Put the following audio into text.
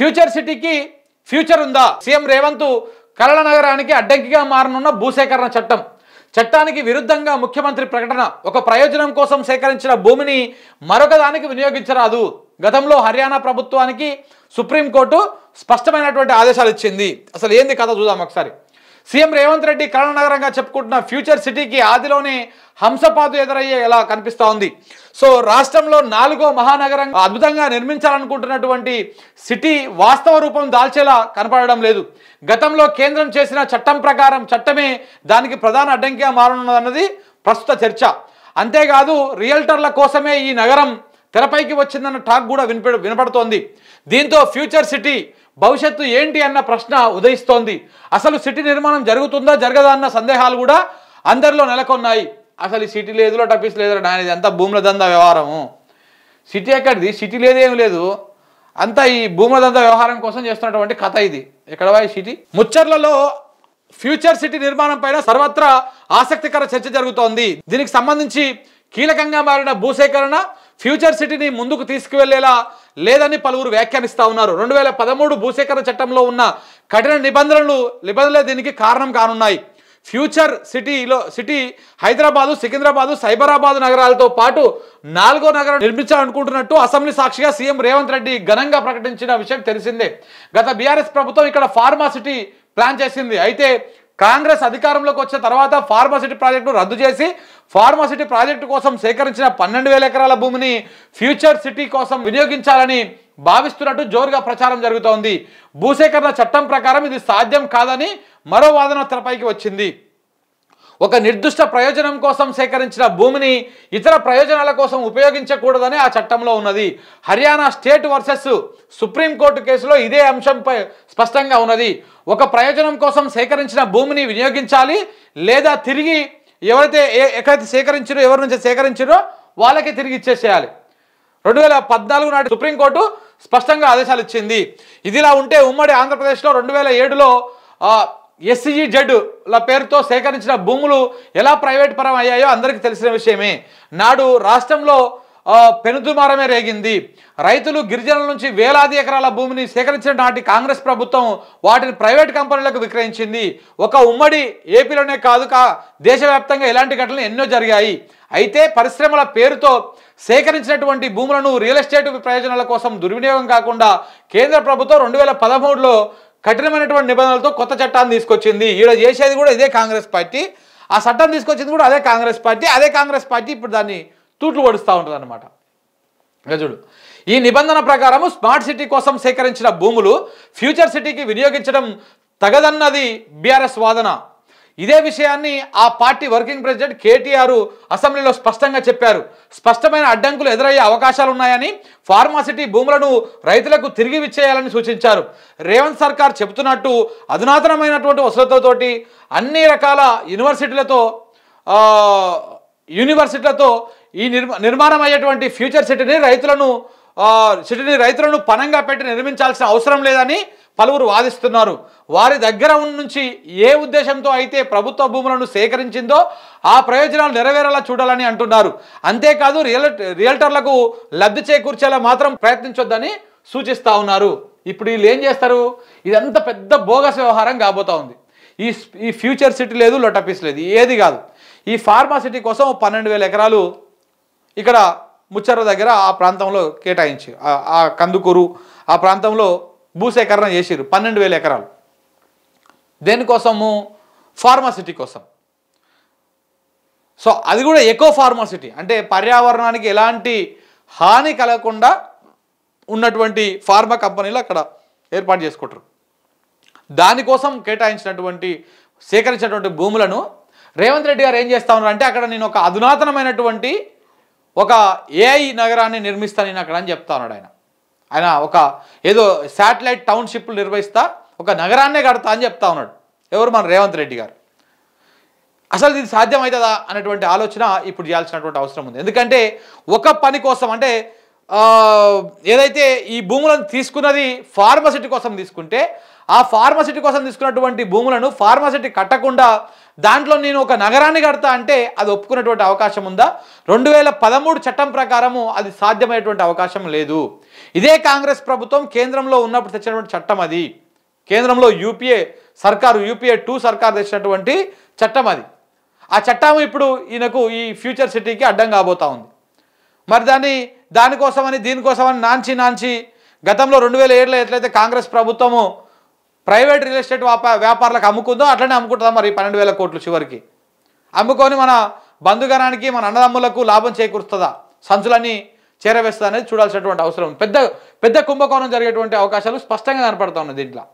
future సిటీకి future ఉందా CM Revanth కరళ నగరానికి అడ్డంకిగా మారనున్న భూసేకరణ చట్టం చట్టానికి విరుద్ధంగా ముఖ్యమంత్రి ప్రకటన ఒక ప్రయోజనం కోసం సేకరించిన భూమిని మరొక దానికి వినియోగించరాదు గతంలో హర్యానా ప్రభుత్వానికి సుప్రీంకోర్టు స్పష్టమైనటువంటి ఆదేశాలు ఇచ్చింది అసలు ఏంది కథ చూద్దాం ఒకసారి సీఎం రేవంత్ రెడ్డి నగరంగా చెప్పుకుంటున్న ఫ్యూచర్ సిటీకి ఆదిలోనే హంసపాదు ఎదురయ్యే ఎలా కనిపిస్తూ ఉంది సో రాష్ట్రంలో నాలుగో మహానగరం అద్భుతంగా నిర్మించాలనుకుంటున్నటువంటి సిటీ వాస్తవ రూపం దాల్చేలా కనపడడం లేదు గతంలో కేంద్రం చేసిన చట్టం ప్రకారం చట్టమే దానికి ప్రధాన అడ్డంకిగా మారనున్నదన్నది ప్రస్తుత చర్చ అంతేకాదు రియల్టర్ల కోసమే ఈ నగరం తెరపైకి వచ్చిందన్న టాక్ కూడా వినపడుతోంది దీంతో ఫ్యూచర్ సిటీ భవిష్యత్తు ఏంటి అన్న ప్రశ్న ఉదయిస్తోంది అసలు సిటీ నిర్మాణం జరుగుతుందా జరగదా అన్న సందేహాలు కూడా అందరిలో నెలకొన్నాయి అసలు ఈ సిటీ లేదులో టపీస్ లేదు నాయన ఇది అంతా భూముల దంద వ్యవహారము సిటీ ఎక్కడిది సిటీ లేదేం లేదు అంతా ఈ భూముల దంద వ్యవహారం కోసం చేస్తున్నటువంటి కథ ఇది ఎక్కడ వాయి సిటీ ముచ్చర్లలో ఫ్యూచర్ సిటీ నిర్మాణం పైన సర్వత్రా ఆసక్తికర చర్చ జరుగుతోంది దీనికి సంబంధించి కీలకంగా మారిన భూసేకరణ ఫ్యూచర్ సిటీని ముందుకు తీసుకువెళ్లేలా లేదని పలువురు వ్యాఖ్యానిస్తూ ఉన్నారు రెండు వేల పదమూడు భూసేకరణ చట్టంలో ఉన్న కఠిన నిబంధనలు నిబంధనలే దీనికి కారణం కానున్నాయి ఫ్యూచర్ సిటీలో సిటీ హైదరాబాదు సికింద్రాబాదు సైబరాబాదు నగరాలతో పాటు నాలుగో నగరం నిర్మించాలనుకుంటున్నట్టు అసెంబ్లీ సాక్షిగా సీఎం రేవంత్ రెడ్డి ఘనంగా ప్రకటించిన విషయం తెలిసిందే గత బీఆర్ఎస్ ప్రభుత్వం ఇక్కడ ఫార్మా సిటీ ప్లాన్ చేసింది అయితే కాంగ్రెస్ అధికారంలోకి వచ్చిన తర్వాత ఫార్మాసిటీ ప్రాజెక్టు రద్దు చేసి ఫార్మాసిటీ ప్రాజెక్టు కోసం సేకరించిన పన్నెండు ఎకరాల భూమిని ఫ్యూచర్ సిటీ కోసం వినియోగించాలని భావిస్తున్నట్టు జోరుగా ప్రచారం జరుగుతోంది భూసేకరణ చట్టం ప్రకారం ఇది సాధ్యం కాదని మరో వాదన వచ్చింది ఒక నిర్దిష్ట ప్రయోజనం కోసం సేకరించిన భూమిని ఇతర ప్రయోజనాల కోసం ఉపయోగించకూడదని ఆ చట్టంలో ఉన్నది హర్యానా స్టేట్ వర్సెస్ సుప్రీంకోర్టు కేసులో ఇదే అంశంపై స్పష్టంగా ఉన్నది ఒక ప్రయోజనం కోసం సేకరించిన భూమిని వినియోగించాలి లేదా తిరిగి ఎవరైతే ఎక్కడైతే సేకరించారో ఎవరి నుంచి సేకరించారో వాళ్ళకి తిరిగి ఇచ్చేసేయాలి రెండు వేల పద్నాలుగు నాటి సుప్రీంకోర్టు స్పష్టంగా ఆదేశాలు ఇచ్చింది ఇదిలా ఉంటే ఉమ్మడి ఆంధ్రప్రదేశ్లో రెండు వేల ఏడులో ఎస్సీజీ జడ్ల పేరుతో సేకరించిన భూములు ఎలా ప్రైవేట్ పరం అయ్యాయో అందరికీ తెలిసిన విషయమే నాడు రాష్ట్రంలో పెనుదుమారమే రేగింది రైతులు గిరిజనుల నుంచి వేలాది ఎకరాల భూమిని సేకరించిన నాటి కాంగ్రెస్ ప్రభుత్వం వాటిని ప్రైవేట్ కంపెనీలకు విక్రయించింది ఒక ఉమ్మడి ఏపీలోనే కాదు కా దేశవ్యాప్తంగా ఇలాంటి ఘటనలు ఎన్నో జరిగాయి అయితే పరిశ్రమల పేరుతో సేకరించినటువంటి భూములను రియల్ ఎస్టేట్ ప్రయోజనాల కోసం దుర్వినియోగం కాకుండా కేంద్ర ప్రభుత్వం రెండు వేల పదమూడులో కఠినమైనటువంటి నిబంధనలతో కొత్త చట్టాన్ని తీసుకొచ్చింది ఈడ చేసేది కూడా ఇదే కాంగ్రెస్ పార్టీ ఆ చట్టం తీసుకొచ్చింది కూడా అదే కాంగ్రెస్ పార్టీ అదే కాంగ్రెస్ పార్టీ ఇప్పుడు దాన్ని తూట్లు పడుస్తూ ఉంటుంది అనమాట గజుడు ఈ నిబంధన ప్రకారము స్మార్ట్ సిటీ కోసం సేకరించిన భూములు ఫ్యూచర్ సిటీకి వినియోగించడం తగదన్నది బీఆర్ఎస్ వాదన ఇదే విషయాన్ని ఆ పార్టీ వర్కింగ్ ప్రెసిడెంట్ కేటీఆర్ అసెంబ్లీలో స్పష్టంగా చెప్పారు స్పష్టమైన అడ్డంకులు ఎదురయ్యే అవకాశాలు ఉన్నాయని ఫార్మాసిటీ భూములను రైతులకు తిరిగి విచ్చేయాలని సూచించారు రేవంత్ సర్కార్ చెబుతున్నట్టు అధునాతనమైనటువంటి వసతులతోటి అన్ని రకాల యూనివర్సిటీలతో యూనివర్సిటీలతో ఈ నిర్మాణం అయ్యేటువంటి ఫ్యూచర్ సిటీని రైతులను సిటీని రైతులను పనంగా పెట్టి నిర్మించాల్సిన అవసరం లేదని పలువురు వాదిస్తున్నారు వారి దగ్గర నుంచి ఏ ఉద్దేశంతో అయితే ప్రభుత్వ భూములను సేకరించిందో ఆ ప్రయోజనాలు నెరవేరేలా చూడాలని అంటున్నారు అంతేకాదు రియల్ రియల్టర్లకు లబ్ధి చేకూర్చేలా మాత్రం ప్రయత్నించొద్దని సూచిస్తూ ఉన్నారు ఇప్పుడు వీళ్ళు ఏం చేస్తారు ఇదంతా పెద్ద బోగస్ వ్యవహారం కాబోతా ఉంది ఈ ఈ ఫ్యూచర్ సిటీ లేదు లొటపీస్ లేదు ఏది కాదు ఈ ఫార్మా సిటీ కోసం పన్నెండు వేల ఎకరాలు ఇక్కడ ముచ్చర దగ్గర ఆ ప్రాంతంలో కేటాయించి ఆ కందుకూరు ఆ ప్రాంతంలో భూసేకరణ చేసిరు పన్నెండు వేల ఎకరాలు దేనికోసము ఫార్మాసిటీ కోసం సో అది కూడా ఎకో ఫార్మాసిటీ అంటే పర్యావరణానికి ఎలాంటి హాని కలగకుండా ఉన్నటువంటి ఫార్మా కంపెనీలు అక్కడ ఏర్పాటు చేసుకుంటారు దానికోసం కేటాయించినటువంటి సేకరించినటువంటి భూములను రేవంత్ రెడ్డి గారు ఏం చేస్తా ఉన్నారు అంటే అక్కడ నేను ఒక అధునాతనమైనటువంటి ఒక ఏఐ నగరాన్ని నిర్మిస్తాను నేను అక్కడ అని చెప్తా ఉన్నాడు ఆయన ఆయన ఒక ఏదో శాటిలైట్ టౌన్షిప్లు నిర్వహిస్తా ఒక నగరాన్నే కడతా అని చెప్తా ఉన్నాడు ఎవరు మన రేవంత్ రెడ్డి గారు అసలు ఇది సాధ్యమవుతుందా అనేటువంటి ఆలోచన ఇప్పుడు చేయాల్సినటువంటి అవసరం ఉంది ఎందుకంటే ఒక పని కోసం అంటే ఏదైతే ఈ భూములను తీసుకున్నది ఫార్మసిటీ కోసం తీసుకుంటే ఆ ఫార్మసిటీ కోసం తీసుకున్నటువంటి భూములను ఫార్మసిటీ కట్టకుండా దాంట్లో నేను ఒక నగరాన్ని కడతా అంటే అది ఒప్పుకునేటువంటి అవకాశం ఉందా రెండు వేల పదమూడు చట్టం ప్రకారము అది సాధ్యమైనటువంటి అవకాశం లేదు ఇదే కాంగ్రెస్ ప్రభుత్వం కేంద్రంలో ఉన్నప్పుడు తెచ్చినటువంటి చట్టం అది కేంద్రంలో యూపీఏ సర్కారు యూపీఏ టూ సర్కార్ తెచ్చినటువంటి చట్టం అది ఆ చట్టం ఇప్పుడు ఈయనకు ఈ ఫ్యూచర్ సిటీకి అడ్డం కాబోతా ఉంది మరి దాన్ని దానికోసమని దీనికోసమని నాంచి నాంచి గతంలో రెండు వేల ఏడులో ఎట్లయితే కాంగ్రెస్ ప్రభుత్వము ప్రైవేట్ రియల్ ఎస్టేట్ వ్యాపారాలకు అమ్ముకుందో అట్లనే అమ్ముకుంటుందా మరి పన్నెండు వేల కోట్లు చివరికి అమ్ముకొని మన బంధుగణానికి మన అన్నదమ్ములకు లాభం చేకూరుస్తుందా సంచులన్నీ చేరవేస్తుందా అనేది చూడాల్సినటువంటి అవసరం పెద్ద పెద్ద కుంభకోణం జరిగేటువంటి అవకాశాలు స్పష్టంగా కనపడతా ఉన్నాయి దీంట్లో